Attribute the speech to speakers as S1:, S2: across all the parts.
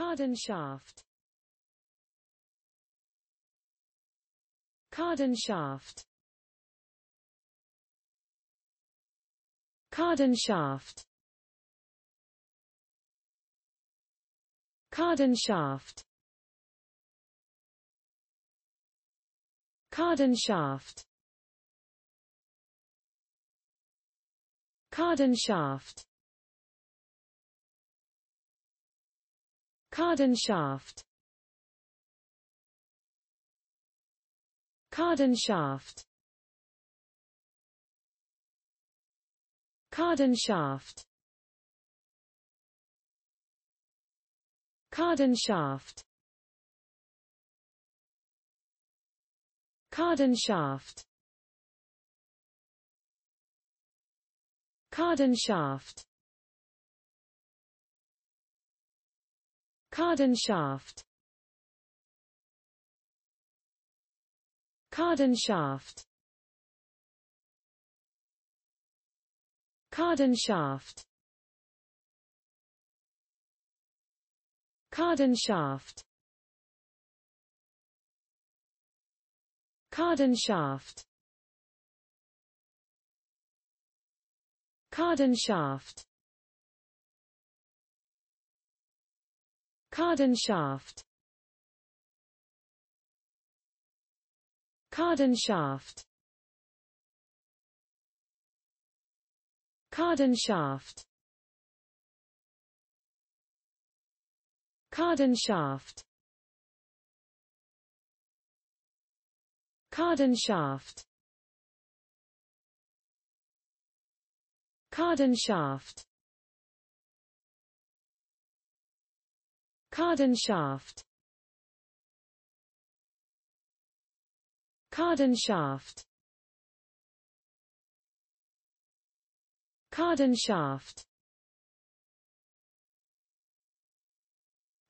S1: Cardan shaft Cardan shaft Cardan shaft Cardan shaft Cardan shaft Cardan shaft Cardan shaft Cardan shaft Cardan shaft Cardan shaft Cardan shaft Cardan shaft Cardan shaft Cardan shaft Cardan shaft Cardan shaft Cardan shaft Cardan shaft Cardan shaft Cardan shaft Cardan shaft Cardan shaft Cardan shaft Cardan shaft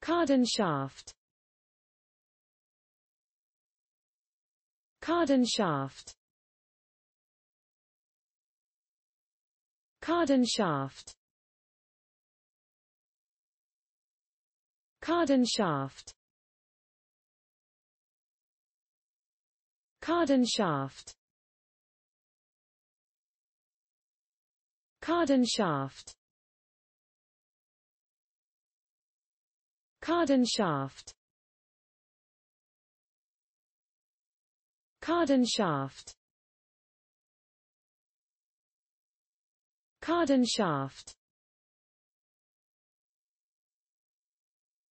S1: Cardan shaft Cardan shaft Cardan shaft Cardan shaft Cardan shaft Cardan shaft Cardan shaft